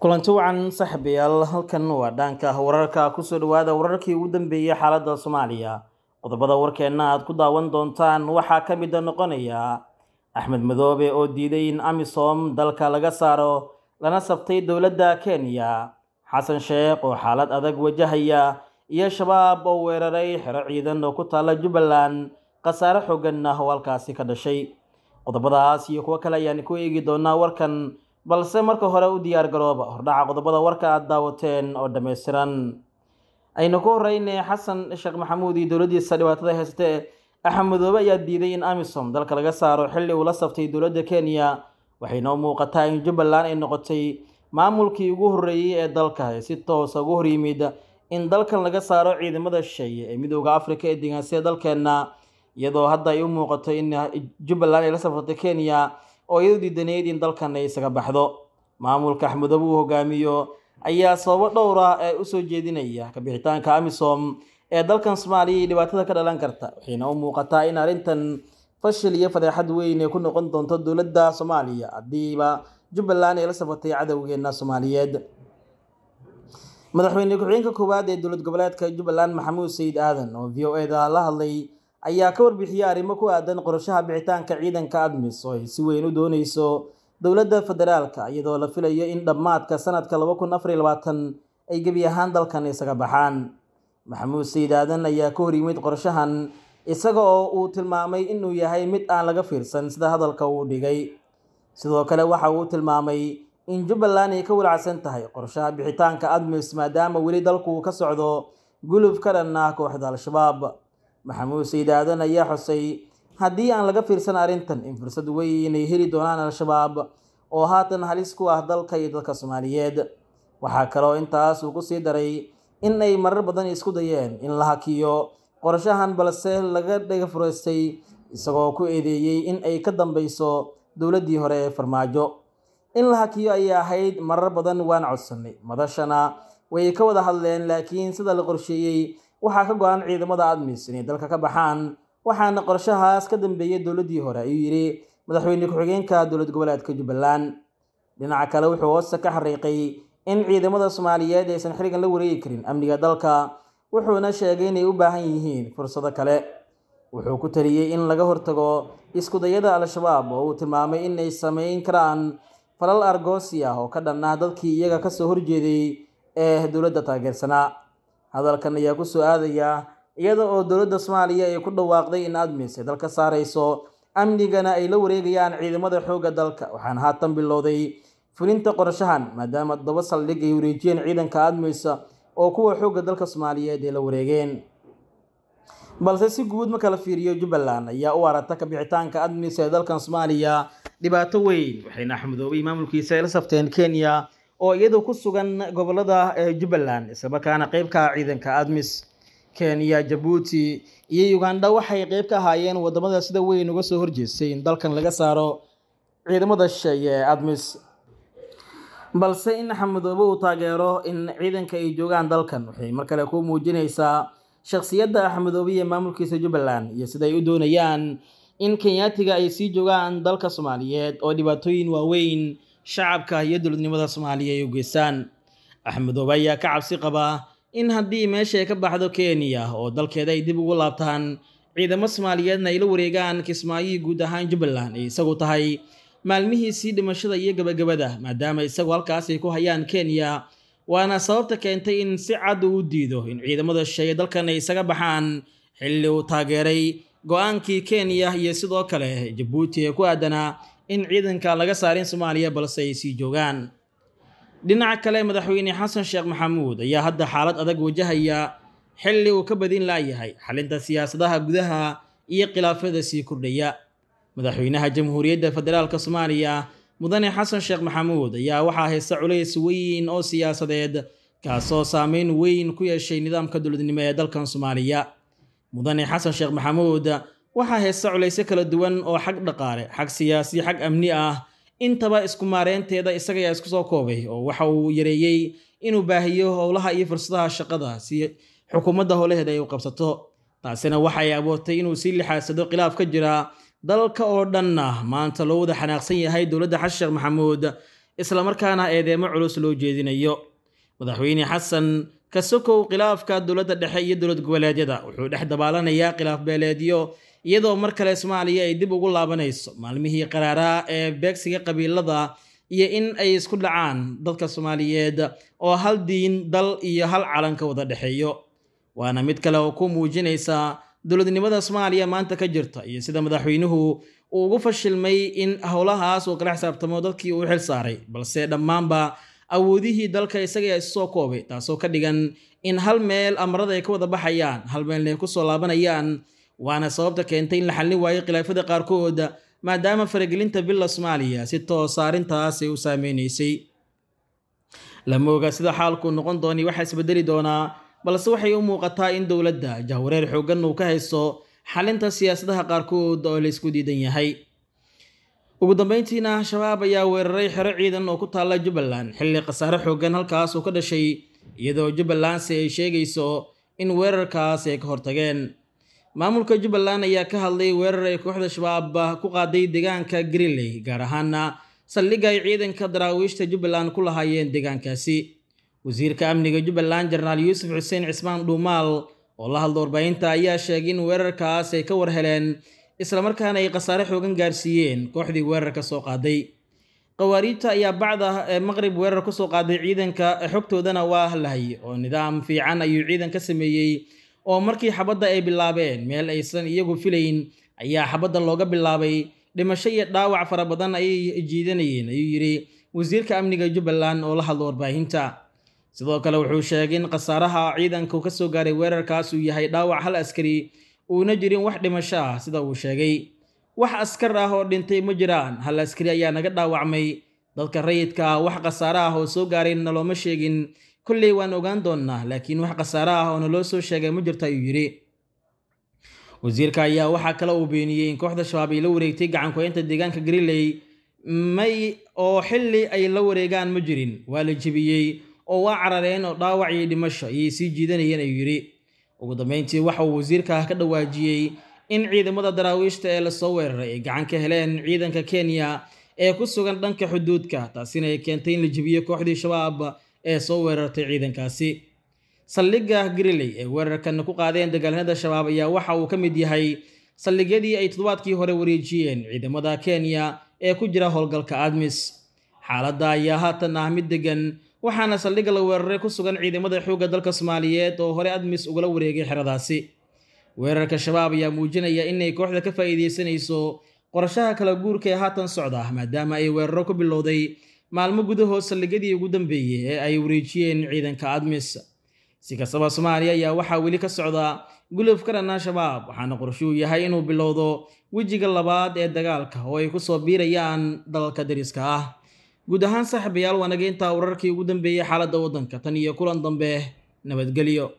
kulanti wacan saaxiibayaal halkan waa dhaanka ah wararka kusoo dhawaada wararkii ugu dambeeyey xaaladda soomaaliya qodobada warkeenna aad ku daawan doontaan waxaa ka mida noqonaya axmed madoobe oo diiday in amisom dalka laga saaro lana sabtay dowladda kenya xasan sheekh oo xaalad adag wajahaya iyo shabaab oo weeraray xero ciidan oo ku taalla jubbaland khasaare xoogan ah oo halkaasi ka dhashay qodobadaas iyo kuwo kale ayaan ku eegi doonaa warkan balse marka hore u diyaar garooba hordhaca qodobada warka aad daawateen oo dhammaystiran aynu ku horeynay xasan sheekh maxamuud iyo dowladdiisa dhibaatada haystee axmedoobe ayaa diiday in amisom dalka laga saaro xilli uu la saftay dowladda kenya waxaynoo muuqataa in jubbaland ay noqotay maamulkii ugu horreeyey ee dalka ee si toosa ah ugu horyimid in dalkan laga saaro ciidamada shay ee midooda afrika ee deegaansida dalkeenna iyadoo hadda ay u muuqato in jubbaland ay la safartay kenya oo iyadu diidaneyd in dalkanna isaga baxdo maamulka axmudabo uu hogaamiyo ayaa sababo dhowra ah ee usoo jeedinaya kabixitaanka amisom ee dalkan soomaaliya iyo dhibaatada ka dhalan karta waxayna u muuqataa in arrintan fashil iyo fadeexad weyn ee ku noqon doonto dowladda soomaaliya haddiiba jubbaland ay la safatay cadowgeenna soomaaliyeed madaxweyne ku-xigeenka koowaad ee dowlad goboleedka jubbaland maxamuud sayid aadan oo v o e da la hadlay ayaa ka warbixiyey arrimo ku aadan qorshaha bixitaanka ciidanka admis oo ay si weyn u dooneyso dowladda federaalka iyadoo la filayo in dhammaadka sanadka laba kun afar iyo labaatan ay gebi ahaan dalkan isaga baxaan maxamuud sayid aadan ayaa ka hor yimid qorshahan isaga oo uu tilmaamay inuu yahay mid aan laga fiirsan sida hadalka uu dhigay sidoo kale waxa uu tilmaamay in jubbaland ay ka walacsan tahay qorshaha bixitaanka admis maadaama weli dalku uu ka socdo gulub ka dhan ah kooxda al-shabaab maxaa muuse yidhaahdan ayaa xusay haddii aan laga fiirsan arrintan in fursad weyn ay heli doonaan al-shabaab oo haatan halis ku ah dalka iyo dadka soomaaliyeed waxaa kaloo intaas uu ku sii daray in ay marar badan isku dayeen in la hakiyo qorshahan balse laga dhegafuraystay isagoo ku eedeeyey in ay ka dambayso dowladdii hore ee farmaajo in la hakiyo ayay ahayd marar badan waan codsanay madashana way ka wada hadleen laakiin sida la qorsheeyey waxaa ka go-an ciidamada admis inay dalka ka baxaan waxaana qorshahaas ka dambeeyay dowladdii hore ayuu yidhi madaxweyne ku-xigeenka dowlad goboleedka jubbaland dhinaca kale wuxuu hoosta ka xariiqay in ciidamada soomaaliyeed aysan xirigan la wareegi karin amniga dalka wuxuuna sheegay inay u baahan yihiin fursado kale wuxuu ku taliyey in laga hortago iskudayada al-shabaab oo uu tilmaamay inay samayn karaan falal argoosi ah oo ka dhanna dadkii iyaga kasoo horjeeday ee dowladda taageersanaa Hadalkan ayaa ku soo aadaya iyada oo dowladda Soomaaliya ay ku dhawaaqday in aadmiinse dalka saarayso amnigana ay la wareegayaan ciidamada xoogga dalka waxaana haatan bilowday fulinta qorshahan maadaama todoba saldhig ay wareejiyeen ciidanka aadmisa oo kuwa xoogga dalka soomaaliyeed ay la wareegeen balse si guud marka la fiiriyo jubbaland ayaa u aragta kabixitaanka admis ee dalkan soomaaliya dhibaato weyn waxayna xamadoobay maamulkiisa ay la safteen kenya oo iyadoo ku sugan gobolada eh, jubbaland islamarkaana qeybka ciidanka admis kenya jabuuti iyo uganda waxay qeyb ka ahaayeen wadamada sida weyn uga soo horjeestay in dalkan laga saaro ciidamada shisheeye ee admis balse in xamadoobe uu taageero in ciidanka ay joogaan dalkan waxay mar kale ku muujinaysaa shakhsiyadda axmedoobe iyo maamulkiisa jubbaland iyo sida ay u doonayaan in kenyaatiga ay sii joogaan dalka soomaaliyeed oo dhibaatooyin waaweyn shacabka iyo dowladnimada soomaaliya ay u geystaan axmedoobe ayaa ka cabsi qabaa in haddii meesha ay ka baxdo kenya oo dalkeeda ay dib ugu laabtaan ciidamo soomaaliyeedna ayla wareegaan kismaayihii guud ahaan jubbaland ay isagu tahay maalmihiisii dhimashada iyo gabagabada maadaama isagu halkaasay ku hayaan kenya waana sababta keentay in si cad uu diido in ciidamada shisheeye dalkan ay isaga baxaan xilli uu taageeray go-aankii kenya iyo sidoo kale jabuuti ee ku aadanaa in ciidanka laga saarin soomaaliya balse ay sii joogaan dhinaca kale madaxweyne xasan sheekh maxamuud ayaa hadda xaalad adag wajahaya xilli uu ka badin laayahay xalinta siyaasadaha gudaha iyo khilaafada sii kordhaya madaxweynaha jamhuuriyadda federaalk soomaaliya mudane xasan sheekh maxamuud ayaa waxaa haysta culays weyn oo siyaasadeed kaasoo saameyn weyn ku yeeshay nidaamka dowladnimo ee dalkan soomaaliya mudane xasan sheekh maxamuud waxaa heese culaysyo kala duwan oo xag dhaqaale xag siyaasi xag amni ah intaba isku maareynteeda isagayaa isku soo koobay oo waxa uu yareeyey inuu baahiyo howlaha iyo fursadaha shaqada si xukuumadda howlaheeda ay u qabsato taasina waxay abuurtay inuu sii lixaasado khilaaf ka jira dalka oo dhanna maanta loo wada xanaaqsan yahay dowladda xasan sheekh maxamuud islamarkaana eedeemo culus loo jeedinayo madaxweyne xasan kasokow khilaafka dowladda dhexe iyo dowlad goboleedyada wuxuu dhex dabaalanayaa khilaaf beeleedyo iyadoo mar kale soomaaliya ay dib ugu laabanayso maalmihii qaraaraa ee beegsiga qabiilada iyo in ay isku dhacaan dadka soomaaliyeed oo hal diin dal iyo hal calan ka wada dhexeeyo waana mid kale oo ku muujinaysa dowladnimada soomaaliya maanta ka jirta iyo sida madaxweynuhu uu ugu fashilmay in howlahaas uu kala xisaabtamo dadkii uu xil saaray balse dhammaanba awoodihii dalka isaga issoo koobay taasoo ka dhigan in hal meel amarada ay ka wada baxayaan hal meelna ay soo laabanayaan waana sababta keentay in la xallin waayo khilaafada qaarkooda maadaama faragelinta bila soomaaliya si toosa ah arrintaasi u saameynaysay lama oga sida xaalkuu noqon doonii waxaa isbedeli doonaa balse waxay u muuqataa in dowladda jahwareer xooggan uu ka haysto xalinta siyaasadaha qaarkood oo la isku diidan yahay ugu dambeyntiina al-shabaab ayaa weeraray xero ciidan oo ku taalla jubbaland xilli khasaare xooggan halkaas uu ka dhashay iyadoo jubbaland si ay sheegayso in weerarkaas ay ka hortageen maamulka jubbaland ayaa ka hadlay weerar ay kooxda shabaab ah, ku qaaday deegaanka greenley gaar ahaana saldhigga ciidanka daraawiishta jubbaland ku lahaayeen deegaankaasi wasiirka amniga jubbaland jenaraal yuusuf xuseen cismaan dhuumaal oo la hadla warbaahinta ayaa sheegay in weerarkaas ay ka war heleen islamarkaana ay khasaare xoogan gaarsiiyeen kooxdii weerarka soo qaaday khawaariijta ayaa bacda ee eh, maqrib weerar ku soo qaaday ciidanka eh, xogtoodana waa lahay oo nidaam fiican ayuu ciidan ka sameeyey oo markii xabadda ay bilaabeen meel aysan iyagu filayn ayaa xabadda looga bilaabay dhimasho iyo dhaawac fara badan ayay jiidanayeen ayuu yidhi wasiirka amniga jubbaland oo la hadlo warbaahinta sidoo kale wuxuu sheegay in khasaaraha ciidanku ka soo gaaray weerarkaas uu yahay dhaawac hal askari uuna jirin wax dhimasho ah sida uu sheegay wax askar ah oo dhintay ma jiraan hal askari ayaa naga dhaawacmay dadka rayidka ah, wax khasaare ah oo soo gaarayna looma sheegin kolley waan ogaan doonnaa laakiin wax khasaaro ah oo naloo soo sheegay ma jirto ayuu yidhi wasiirka ayaa waxaa kale uu beeniyey in kooxda shabaab ay la wareegtay gacanku deegaanka greenley may oo xilli ay la wareegaan ma jirin waa la jebiyey oo waa carareen oo dhaawac iyo dhimasho ayay sii jiidanayeen ayuu yidhi ugu dambayntii waxa uu wasiirkaah ka dhawaajiyey in ciidamada daraawiishta ee lasoo weeraray ay gacan ka heleen ciidanka kenya ee ku sugan dhanka xuduudka taasina ay keentay in la jebiyo kooxdii shabaab ee soo weerartay ciidankaasi saldhigga greley ee weerarkan ku qaadeen dagaalnada shabaab ayaa waxa uu ka mid yahay saldhigyadii ay toddobaadkii hore wareejiyeen ciidamada kenya ee ku jira howlgalka admis xaaladda ayaa haatan ah mid degan waxaana saldhigga la weeraray ku sugan ciidamada xoogga dalka soomaaliyeed oo hore admis ugala wareegay xeradaasi weerarka shabaab ayaa muujinaya inay kooxda ka faa'iidaysanayso qorashaha kala guurka ee haatan socda maadaama ay weeraro ku bilowday maalmo gudahood saldhigyadii ugu dambeeyey ee ay wareejiyeen ciidanka admis si kastaba soomaaliya ayaa waxaa weli ka socdaa gulufkaran al-shabaab waxaana qorshuu yahay inuu bilowdo wejiga labaad ee dagaalka oo ay ku soo biirayaan dalalka dariska ah guud ahaan saaxiibayaal waanageynta wararkii ugu dambeeyey xaaladda waddanka tan iyo kulan dambe nabadgelyo